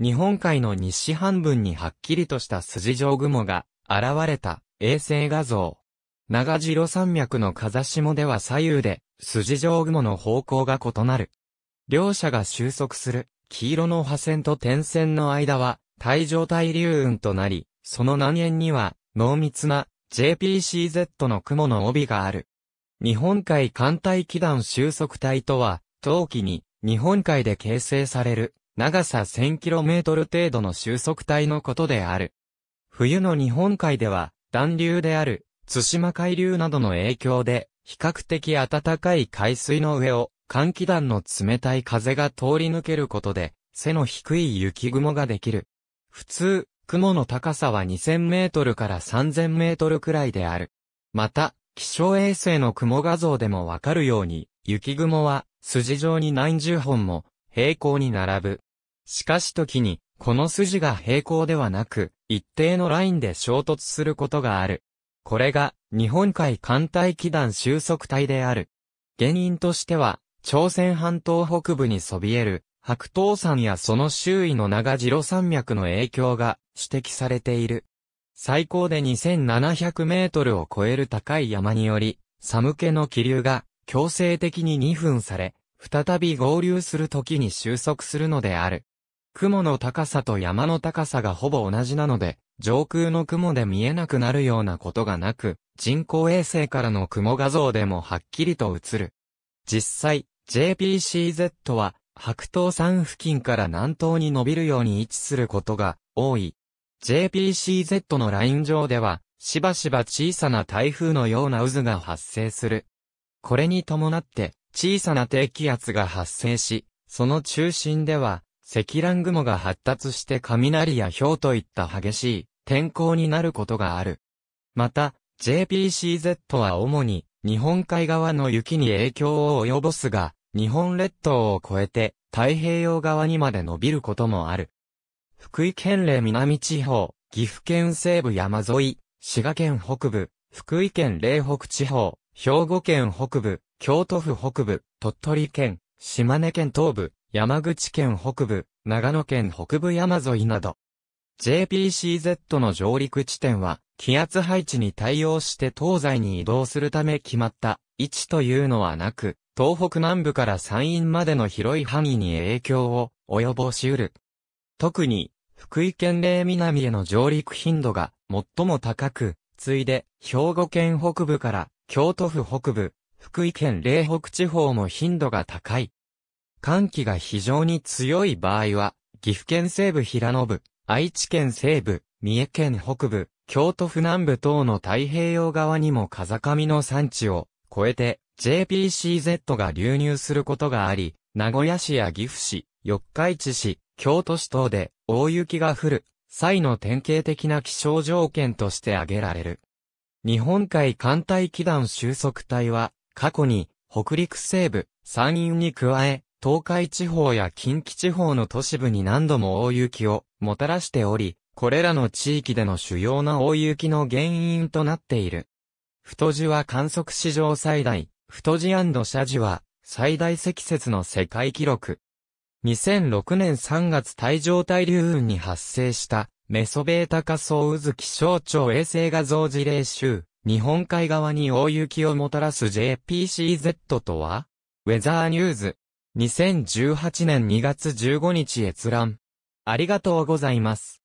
日本海の西半分にはっきりとした筋状雲が現れた衛星画像。長城山脈の風下では左右で筋状雲の方向が異なる。両者が収束する黄色の破線と点線の間は帯状対流雲となり、その南縁には濃密な JPCZ の雲の帯がある。日本海艦隊機団収束帯とは、冬季に日本海で形成される長さ 1000km 程度の収束帯のことである。冬の日本海では、暖流である、津島海流などの影響で、比較的暖かい海水の上を、寒気団の冷たい風が通り抜けることで、背の低い雪雲ができる。普通、雲の高さは2000メートルから3000メートルくらいである。また、気象衛星の雲画像でもわかるように、雪雲は筋状に何十本も平行に並ぶ。しかし時に、この筋が平行ではなく、一定のラインで衝突することがある。これが、日本海艦隊機団収束帯である。原因としては、朝鮮半島北部にそびえる、白桃山やその周囲の長次郎山脈の影響が指摘されている。最高で2700メートルを超える高い山により、寒気の気流が強制的に2分され、再び合流する時に収束するのである。雲の高さと山の高さがほぼ同じなので、上空の雲で見えなくなるようなことがなく、人工衛星からの雲画像でもはっきりと映る。実際、JPCZ は、白桃山付近から南東に伸びるように位置することが多い。JPCZ のライン上では、しばしば小さな台風のような渦が発生する。これに伴って、小さな低気圧が発生し、その中心では、積乱雲が発達して雷や氷といった激しい天候になることがある。また、JPCZ は主に日本海側の雪に影響を及ぼすが、日本列島を越えて太平洋側にまで伸びることもある。福井県令南地方、岐阜県西部山沿い、滋賀県北部、福井県嶺北地方、兵庫県北部、京都府北部、鳥取県、島根県東部、山口県北部、長野県北部山沿いなど。JPCZ の上陸地点は、気圧配置に対応して東西に移動するため決まった位置というのはなく、東北南部から山陰までの広い範囲に影響を及ぼし得る。特に、福井県霊南への上陸頻度が最も高く、次いで、兵庫県北部から京都府北部、福井県嶺北地方も頻度が高い。寒気が非常に強い場合は、岐阜県西部平野部、愛知県西部、三重県北部、京都府南部等の太平洋側にも風上の山地を超えて JPCZ が流入することがあり、名古屋市や岐阜市、四日市市、京都市等で大雪が降る際の典型的な気象条件として挙げられる。日本海寒帯気団収束帯は過去に、北陸西部、山陰に加え、東海地方や近畿地方の都市部に何度も大雪をもたらしており、これらの地域での主要な大雪の原因となっている。太地は観測史上最大、太地社地は最大積雪の世界記録。2006年3月大状態流雲に発生したメソベータ仮想渦気象庁衛星画像事例集。日本海側に大雪をもたらす JPCZ とはウェザーニューズ。2018年2月15日閲覧。ありがとうございます。